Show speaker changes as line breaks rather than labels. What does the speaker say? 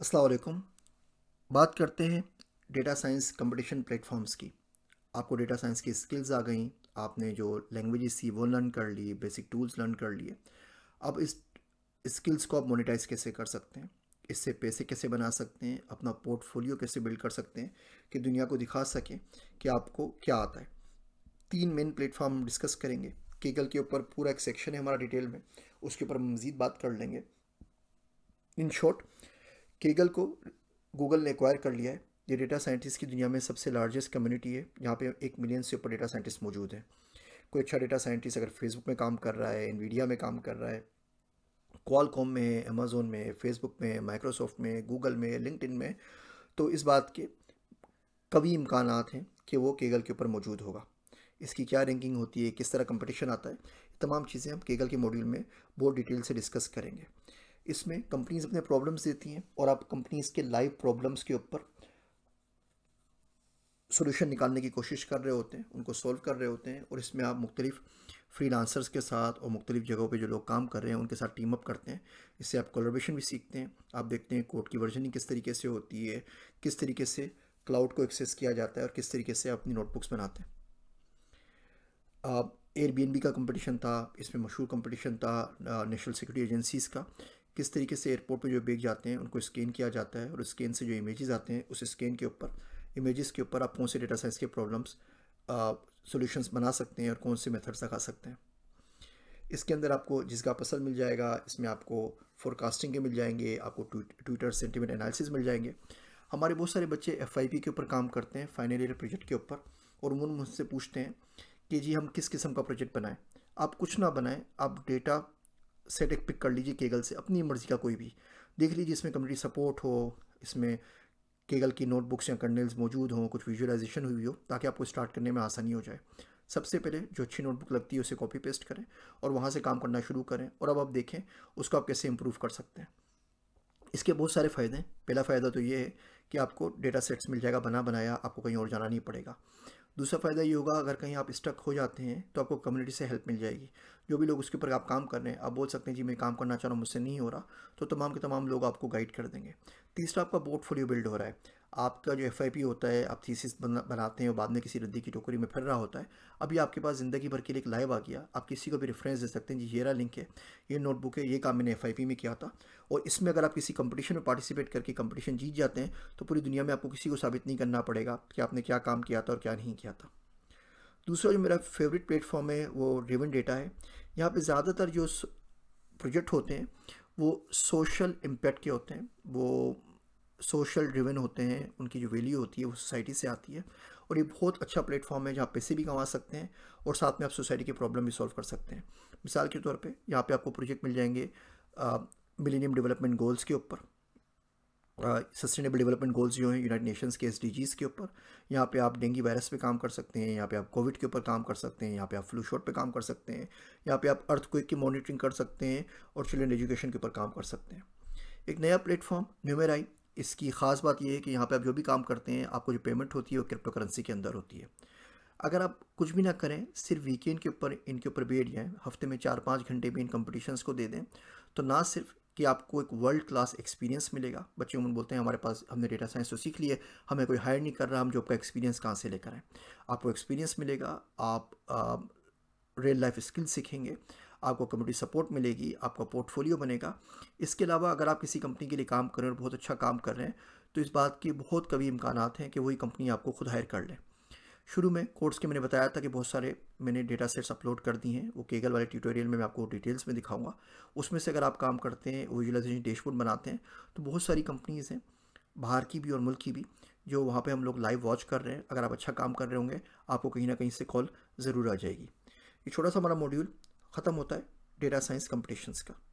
असलकुम बात करते हैं डेटा साइंस कंपटीशन प्लेटफॉर्म्स की आपको डेटा साइंस की स्किल्स आ गई आपने जो लैंग्वेज थी वो लर्न कर ली बेसिक टूल्स लर्न कर लिए अब इस स्किल्स को आप मोनिटाइज कैसे कर सकते हैं इससे पैसे कैसे बना सकते हैं अपना पोर्टफोलियो कैसे बिल्ड कर सकते हैं कि दुनिया को दिखा सकें कि आपको क्या आता है तीन मेन प्लेटफॉर्म डिस्कस करेंगे केगल के ऊपर पूरा एक सेक्शन है हमारा डिटेल में उसके ऊपर मज़ीद बात कर लेंगे इन शॉर्ट केगल को गूगल ने एक्वायर कर लिया है ये डेटा साइंटिस्ट की दुनिया में सबसे लार्जेस्ट कम्युनिटी है यहाँ पे एक मिलियन से ऊपर डेटा साइंटिस्ट मौजूद हैं कोई अच्छा डेटा साइंटिस्ट अगर फेसबुक में काम कर रहा है एनवीडिया में काम कर रहा है क्वालकॉम में है अमेज़ोन में फेसबुक में माइक्रोसॉफ्ट में गूगल में लिंकड में तो इस बात के कभी इम्कान हैं कि वो केगल के ऊपर मौजूद होगा इसकी क्या रैंकिंग होती है किस तरह कंपटीशन आता है तमाम चीज़ें हम केगल के मॉड्यूल में बहुत डिटेल से डिस्कस करेंगे इसमें कंपनीज अपने प्रॉब्लम्स देती हैं और आप कंपनीज के लाइव प्रॉब्लम्स के ऊपर सोल्यूशन निकालने की कोशिश कर रहे होते हैं उनको सॉल्व कर रहे होते हैं और इसमें आप मुख्तलिफ फ्री लांसर्स के साथ और मुख्तलिफ जगहों पे जो लोग काम कर रहे हैं उनके साथ टीम अप करते हैं इससे आप कोलरबेशन भी सीखते हैं आप देखते हैं कोड की वर्जनिंग किस तरीके से होती है किस तरीके से क्लाउड को एक्सेस किया जाता है और किस तरीके से आप अपनी नोटबुक्स बनाते हैं एयरबीएनबी का कंपटीशन था इसमें मशहूर कंपटीशन था नेशनल सिक्योरिटी एजेंसीज़ का किस तरीके से एयरपोर्ट पर जो बैग जाते हैं उनको स्कैन किया जाता है और स्कैन से जो इमेजेस आते हैं उस स्कैन के ऊपर इमेजेस के ऊपर आप कौन से डेटा साइंस के प्रॉब्लम्स सॉल्यूशंस बना सकते हैं और कौन से मेथड्स लगा सकते हैं इसके अंदर आपको जिसका पसल मिल जाएगा इसमें आपको फोरकास्टिंग के मिल जाएंगे आपको ट्विटर सेंटीमेंट एनालिसिस मिल जाएंगे हमारे बहुत सारे बच्चे एफ के ऊपर काम करते हैं फाइनल ईयर प्रोजेक्ट के ऊपर और उन मुझसे पूछते हैं कि जी हम किस किस्म का प्रोजेक्ट बनाएं आप कुछ ना बनाएं आप डेटा सेट एक पिक कर लीजिए केगल से अपनी मर्ज़ी का कोई भी देख लीजिए इसमें कम्युनिटी सपोर्ट हो इसमें केगल की नोटबुक्स या कर्नल्स मौजूद हों कुछ विजुअलाइजेशन हुई हो ताकि आपको स्टार्ट करने में आसानी हो जाए सबसे पहले जो अच्छी नोटबुक लगती है उसे कॉपी पेस्ट करें और वहाँ से काम करना शुरू करें और अब आप देखें उसको आप कैसे इम्प्रूव कर सकते हैं इसके बहुत सारे फ़ायदे हैं पहला फ़ायदा तो ये है कि आपको डेटा सेट्स मिल जाएगा बना बनाया आपको कहीं और जाना नहीं पड़ेगा दूसरा फ़ायदा ये होगा अगर कहीं आप स्टक हो जाते हैं तो आपको कम्युनिटी से हेल्प मिल जाएगी जो भी लोग उसके ऊपर आप काम कर रहे हैं आप बोल सकते हैं जी मैं काम करना चाह रहा हूँ मुझसे नहीं हो रहा तो तमाम के तमाम लोग आपको गाइड कर देंगे तीसरा आपका पोर्टफोलियो बिल्ड हो रहा है आपका जो एफ होता है आप थीसिस बनाते हैं और बाद में किसी रद्दी की टोकरी में फिर रहा होता है अभी आपके पास ज़िंदगी भर के लिए एक लाइव आ गया आप किसी को भी रेफरेंस दे सकते हैं जी येरा लिंक है ये नोटबुक है ये काम मैंने एफ में किया था और इसमें अगर आप किसी कंपटीशन में पार्टिसिपेट करके कंपटीशन जीत जाते हैं तो पूरी दुनिया में आपको किसी को साबित नहीं करना पड़ेगा कि आपने क्या काम किया था और क्या नहीं किया था दूसरा जो मेरा फेवरेट प्लेटफॉर्म है वो रिवन डेटा है यहाँ पर ज़्यादातर जो प्रोजेक्ट होते हैं वो सोशल इम्पैक्ट के होते हैं वो सोशल ड्रिवन होते हैं उनकी जो वैल्यू होती है वो सोसाइटी से आती है और ये बहुत अच्छा प्लेटफॉर्म है जहाँ पैसे भी कमा सकते हैं और साथ में आप सोसाइटी की प्रॉब्लम भी सॉल्व कर सकते हैं मिसाल के तौर पे यहाँ पे आपको प्रोजेक्ट मिल जाएंगे मिलेनियम डेवलपमेंट गोल्स के ऊपर सस्टेनेबल डेवलपमेंट गोल्स जो हैं यूनाइटेड नेशंस के एस के ऊपर यहाँ पे आप डेंगू वायरस पे काम कर सकते हैं यहाँ पे आप कोविड के ऊपर काम कर सकते हैं यहाँ पे आप फ्लू शॉट पे काम कर सकते हैं यहाँ पे आप अर्थ क्विक की मॉनिटरिंग कर सकते हैं और चिल्ड्रेन एजुकेशन के ऊपर काम कर सकते हैं एक नया प्लेटफॉर्म न्यूमेराई इसकी ख़ास बात यह है कि यहाँ पर आप जो भी काम करते हैं आपको जो पेमेंट होती है वो क्रिप्टो करेंसी के अंदर होती है अगर आप कुछ भी ना करें सिर्फ वीकेंड के ऊपर इनके ऊपर बैठ जाएँ हफ्ते में चार पाँच घंटे भी इन कंपटीशंस को दे दें तो ना सिर्फ कि आपको एक वर्ल्ड क्लास एक्सपीरियंस मिलेगा बच्चे उमन बोलते हैं हमारे पास हमने डेटा साइंस तो सीख लिए हमें कोई हायर नहीं कर रहा हम जॉब का एक्सपीरियंस कहाँ से लेकर आएँ आपको एक्सपीरियंस मिलेगा आप रियल लाइफ स्किल सीखेंगे आपको कम्युनिटी सपोर्ट मिलेगी आपका पोर्टफोलियो बनेगा इसके अलावा अगर आप किसी कंपनी के लिए काम कर रहे हैं और बहुत अच्छा काम कर रहे हैं तो इस बात के बहुत कभी इम्कान हैं कि वही कंपनी आपको खुद हायर कर लें शुरू में कोर्स के मैंने बताया था कि बहुत सारे मैंने डेटा सेट्स अपलोड कर दिए हैं वो केगल वाले ट्यूटोरियल में मैं आपको डिटेल्स में दिखाऊंगा उसमें से अगर आप काम करते हैं विजुअलाइजेशन डैशबोर्ड बनाते हैं तो बहुत सारी कंपनीज़ हैं बाहर की भी और मुल्क की भी जो वहाँ पर हम लोग लाइव वॉच कर रहे हैं अगर आप अच्छा काम कर रहे होंगे आपको कहीं ना कहीं से कॉल ज़रूर आ जाएगी ये छोटा सा हमारा मॉड्यूल ख़त्म होता है डेटा साइंस कंपटिशन्स का